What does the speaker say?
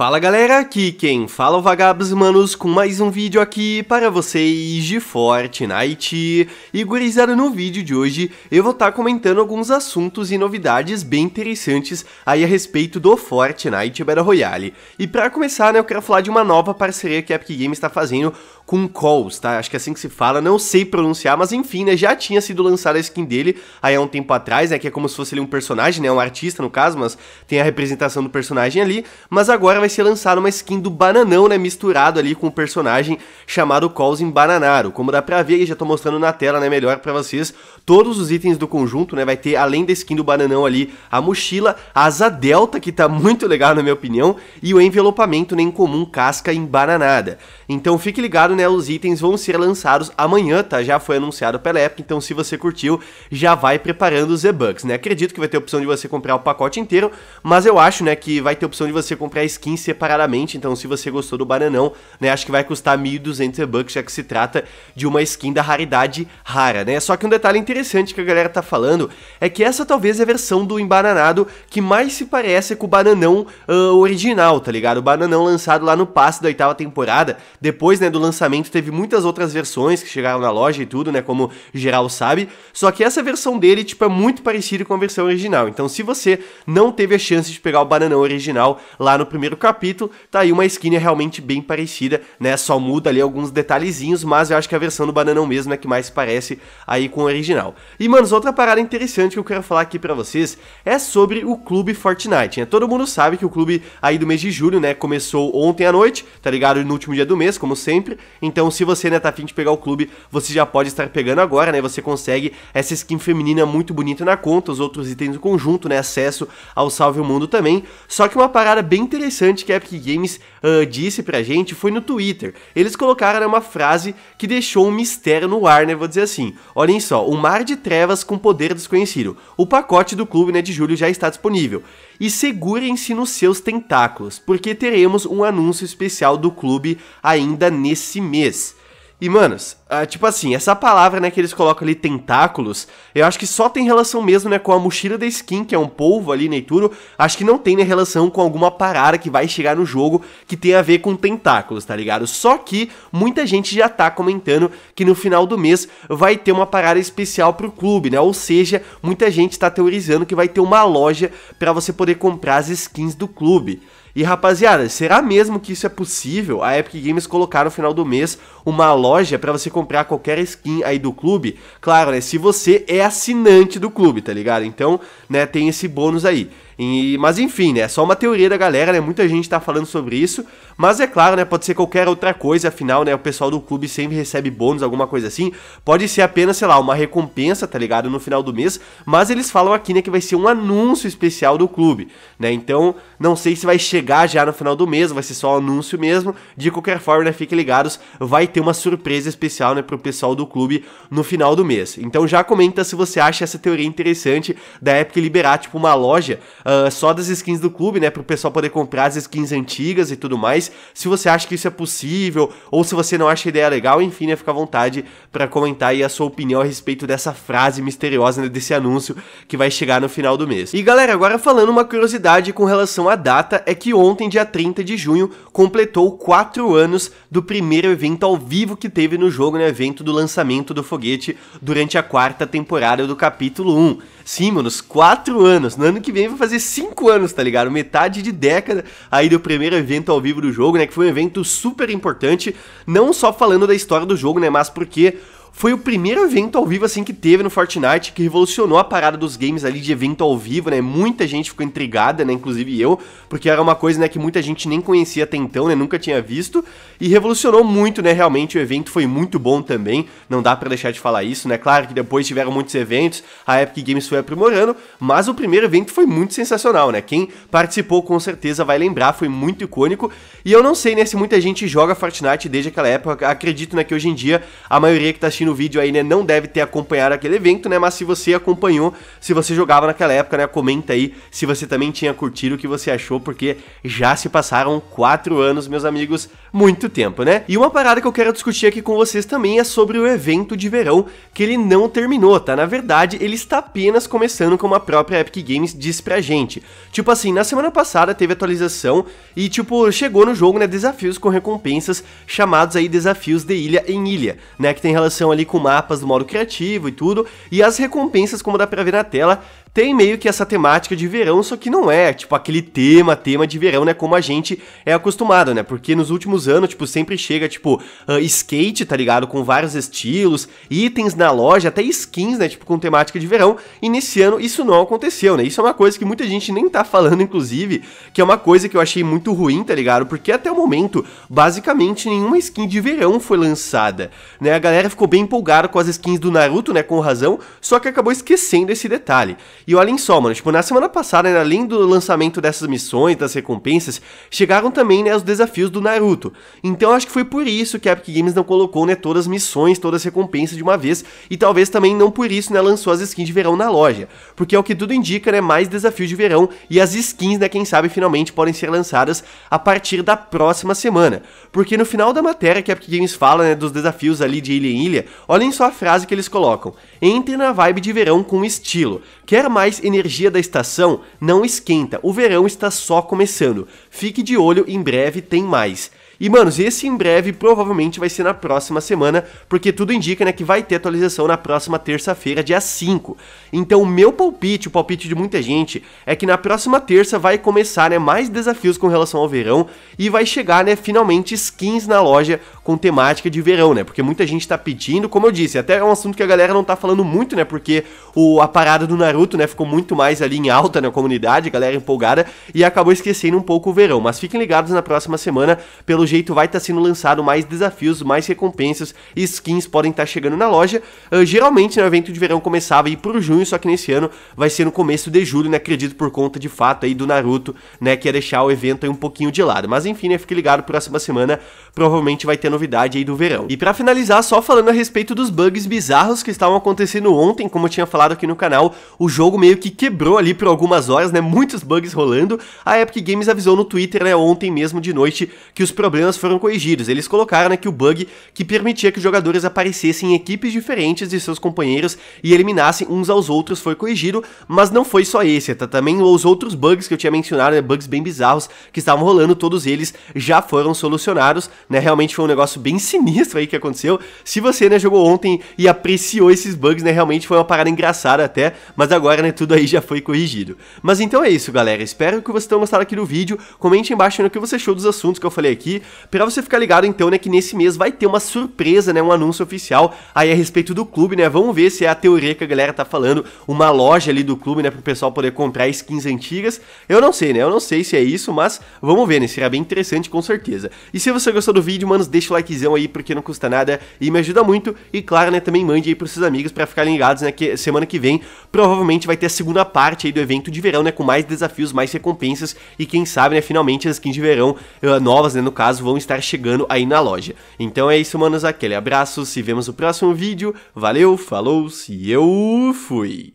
Fala galera, aqui quem fala é o Vagabos Manos com mais um vídeo aqui para vocês de Fortnite. E gurizada, no vídeo de hoje eu vou estar tá comentando alguns assuntos e novidades bem interessantes aí a respeito do Fortnite Battle Royale. E para começar, né, eu quero falar de uma nova parceria que a Epic Games está fazendo com Calls, tá? Acho que é assim que se fala, não sei pronunciar, mas enfim, né, já tinha sido lançada a skin dele aí há um tempo atrás, né, que é como se fosse um personagem, né, um artista no caso, mas tem a representação do personagem ali, mas agora vai ser lançada uma skin do Bananão, né, misturado ali com o um personagem chamado em Bananaro. Como dá pra ver, já tô mostrando na tela, né, melhor pra vocês, todos os itens do conjunto, né, vai ter além da skin do Bananão ali, a mochila, a asa delta, que tá muito legal na minha opinião, e o envelopamento, né, comum casca embananada. Então fique ligado, né, os itens vão ser lançados amanhã, tá, já foi anunciado pela época, então se você curtiu, já vai preparando os e-bucks, né, acredito que vai ter opção de você comprar o pacote inteiro, mas eu acho, né, que vai ter opção de você comprar skins separadamente. Então, se você gostou do bananão, né, acho que vai custar 1.200 bucks, já que se trata de uma skin da raridade rara, né? Só que um detalhe interessante que a galera tá falando é que essa talvez é a versão do embananado que mais se parece com o bananão uh, original, tá ligado? O bananão lançado lá no passe da oitava temporada. Depois, né, do lançamento, teve muitas outras versões que chegaram na loja e tudo, né, como geral sabe. Só que essa versão dele, tipo, é muito parecida com a versão original. Então, se você não teve a chance de pegar o bananão original lá no primeiro capítulo, tá aí uma skin é realmente bem parecida, né? Só muda ali alguns detalhezinhos, mas eu acho que a versão do Bananão mesmo é que mais parece aí com o original. E, manos, outra parada interessante que eu quero falar aqui para vocês é sobre o Clube Fortnite, né? Todo mundo sabe que o clube aí do mês de julho, né, começou ontem à noite, tá ligado? No último dia do mês, como sempre. Então, se você, né, tá afim de pegar o clube, você já pode estar pegando agora, né? Você consegue essa skin feminina muito bonita na conta, os outros itens do conjunto, né? Acesso ao Salve o Mundo também. Só que uma parada bem interessante que a Epic Games uh, disse pra gente foi no Twitter. Eles colocaram uma frase que deixou um mistério no ar, né? Vou dizer assim: olhem só, um mar de trevas com poder desconhecido. O pacote do clube né, de julho já está disponível. E segurem-se nos seus tentáculos, porque teremos um anúncio especial do clube ainda nesse mês. E, manos, ah, tipo assim, essa palavra, né, que eles colocam ali, tentáculos, eu acho que só tem relação mesmo, né, com a mochila da skin, que é um polvo ali, Neituro. Né, acho que não tem, né, relação com alguma parada que vai chegar no jogo que tem a ver com tentáculos, tá ligado? Só que muita gente já tá comentando que no final do mês vai ter uma parada especial pro clube, né? Ou seja, muita gente tá teorizando que vai ter uma loja para você poder comprar as skins do clube. E rapaziada, será mesmo que isso é possível? A Epic Games colocar no final do mês uma loja para você comprar qualquer skin aí do clube? Claro, né? Se você é assinante do clube, tá ligado? Então, né, tem esse bônus aí. E, mas enfim, né? É só uma teoria da galera, né? Muita gente tá falando sobre isso. Mas é claro, né? Pode ser qualquer outra coisa, afinal, né? O pessoal do clube sempre recebe bônus, alguma coisa assim. Pode ser apenas, sei lá, uma recompensa, tá ligado? No final do mês. Mas eles falam aqui, né? Que vai ser um anúncio especial do clube, né? Então, não sei se vai chegar já no final do mês, vai ser só um anúncio mesmo. De qualquer forma, né? Fiquem ligados, vai ter uma surpresa especial, né? Pro pessoal do clube no final do mês. Então, já comenta se você acha essa teoria interessante da época liberar, tipo, uma loja ah, só das skins do clube, né? Para o pessoal poder comprar as skins antigas e tudo mais. Se você acha que isso é possível, ou se você não acha a ideia legal, enfim, né? Fica à vontade para comentar aí a sua opinião a respeito dessa frase misteriosa, né, Desse anúncio que vai chegar no final do mês. E galera, agora falando uma curiosidade com relação à data, é que ontem, dia 30 de junho, completou 4 anos do primeiro evento ao vivo que teve no jogo, no né, evento do lançamento do foguete durante a quarta temporada do capítulo 1. Sim, mano, uns 4 anos. No ano que vem vai fazer 5 anos, tá ligado? Metade de década aí do primeiro evento ao vivo do jogo, né? Que foi um evento super importante, não só falando da história do jogo, né? Mas porque foi o primeiro evento ao vivo assim que teve no Fortnite, que revolucionou a parada dos games ali de evento ao vivo, né? Muita gente ficou intrigada, né, inclusive eu, porque era uma coisa, né, que muita gente nem conhecia até então, né, nunca tinha visto, e revolucionou muito, né, realmente o evento foi muito bom também, não dá para deixar de falar isso, né? Claro que depois tiveram muitos eventos, a Epic Games foi aprimorando, mas o primeiro evento foi muito sensacional, né? Quem participou com certeza vai lembrar, foi muito icônico, e eu não sei, né, se muita gente joga Fortnite desde aquela época, acredito, né, que hoje em dia a maioria que tá assistindo o vídeo aí, né, não deve ter acompanhado aquele evento, né? Mas se você acompanhou, se você jogava naquela época, né, comenta aí se você também tinha curtido o que você achou, porque já se passaram quatro anos, meus amigos, muito tempo, né? E uma parada que eu quero discutir aqui com vocês também é sobre o evento de verão, que ele não terminou, tá? Na verdade, ele está apenas começando como a própria Epic Games diz pra gente. Tipo assim, na semana passada teve atualização e, tipo, chegou no jogo, né, desafios com recompensas, chamados aí desafios de ilha em ilha, né, que tem relação ali com mapas do modo criativo e tudo, e as recompensas como dá pra ver na tela, tem meio que essa temática de verão, só que não é, tipo, aquele tema, tema de verão, né, como a gente é acostumado, né? Porque nos últimos anos, tipo, sempre chega, tipo, uh, skate, tá ligado? Com vários estilos, itens na loja, até skins, né, tipo, com temática de verão. E nesse ano isso não aconteceu, né? Isso é uma coisa que muita gente nem tá falando, inclusive, que é uma coisa que eu achei muito ruim, tá ligado? Porque até o momento, basicamente, nenhuma skin de verão foi lançada, né? A galera ficou bem empolgada com as skins do Naruto, né, com razão, só que acabou esquecendo esse detalhe. E olhem só, mano, tipo, na semana passada, né, além do lançamento dessas missões, das recompensas, chegaram também, né, os desafios do Naruto. Então acho que foi por isso que a Epic Games não colocou, né, todas as missões, todas as recompensas de uma vez, e talvez também não por isso, né, lançou as skins de verão na loja. Porque é o que tudo indica, né, mais desafios de verão e as skins, né, quem sabe finalmente podem ser lançadas a partir da próxima semana. Porque no final da matéria que a Epic Games fala, né, dos desafios ali de ilha em ilha, olhem só a frase que eles colocam. Entre na vibe de verão com estilo. Quer mais energia da estação, não esquenta, o verão está só começando. Fique de olho, em breve tem mais. E, manos, esse em breve provavelmente vai ser na próxima semana, porque tudo indica, né, que vai ter atualização na próxima terça-feira, dia 5. Então, o meu palpite, o palpite de muita gente, é que na próxima terça vai começar, né, mais desafios com relação ao verão e vai chegar, né, finalmente skins na loja com temática de verão, né? Porque muita gente tá pedindo, como eu disse, até é um assunto que a galera não tá falando muito, né? Porque o, a parada do Naruto, né, ficou muito mais ali em alta na comunidade, galera empolgada, e acabou esquecendo um pouco o verão. Mas fiquem ligados na próxima semana pelo jeito vai estar tá sendo lançado mais desafios, mais recompensas e skins podem estar tá chegando na loja. Uh, geralmente no né, evento de verão começava aí por junho, só que nesse ano vai ser no começo de julho, né? Acredito por conta de fato aí do Naruto, né? Que ia deixar o evento aí um pouquinho de lado. Mas enfim, né? Fique ligado, próxima semana provavelmente vai ter novidade aí do verão. E para finalizar, só falando a respeito dos bugs bizarros que estavam acontecendo ontem, como eu tinha falado aqui no canal, o jogo meio que quebrou ali por algumas horas, né? Muitos bugs rolando. A Epic Games avisou no Twitter, né? Ontem mesmo de noite que os problemas problemas foram corrigidos. Eles colocaram aqui né, o bug que permitia que os jogadores aparecessem em equipes diferentes de seus companheiros e eliminassem uns aos outros foi corrigido, mas não foi só esse, tá? Também os outros bugs que eu tinha mencionado, né? bugs bem bizarros que estavam rolando, todos eles já foram solucionados, né? Realmente foi um negócio bem sinistro aí que aconteceu. Se você, né, jogou ontem e apreciou esses bugs, né, realmente foi uma parada engraçada até, mas agora, né, tudo aí já foi corrigido. Mas então é isso, galera. Espero que vocês tenham gostado aqui do vídeo. Comente embaixo no né, que você achou dos assuntos que eu falei aqui. Para você ficar ligado então, né, que nesse mês vai ter uma surpresa, né, um anúncio oficial aí a respeito do clube, né? Vamos ver se é a teoria que a galera tá falando, uma loja ali do clube, né, pro pessoal poder comprar skins antigas. Eu não sei, né? Eu não sei se é isso, mas vamos ver, né? Será bem interessante com certeza. E se você gostou do vídeo, mano deixa o likezão aí porque não custa nada e me ajuda muito. E claro, né, também mande aí pros seus amigos para ficarem ligados, né, que semana que vem provavelmente vai ter a segunda parte aí do evento de verão, né, com mais desafios, mais recompensas e quem sabe, né, finalmente as skins de verão eh, novas, né, no caso caso vão estar chegando aí na loja. Então é isso, manos, aquele abraço, se vemos no próximo vídeo, valeu, falou, se eu fui!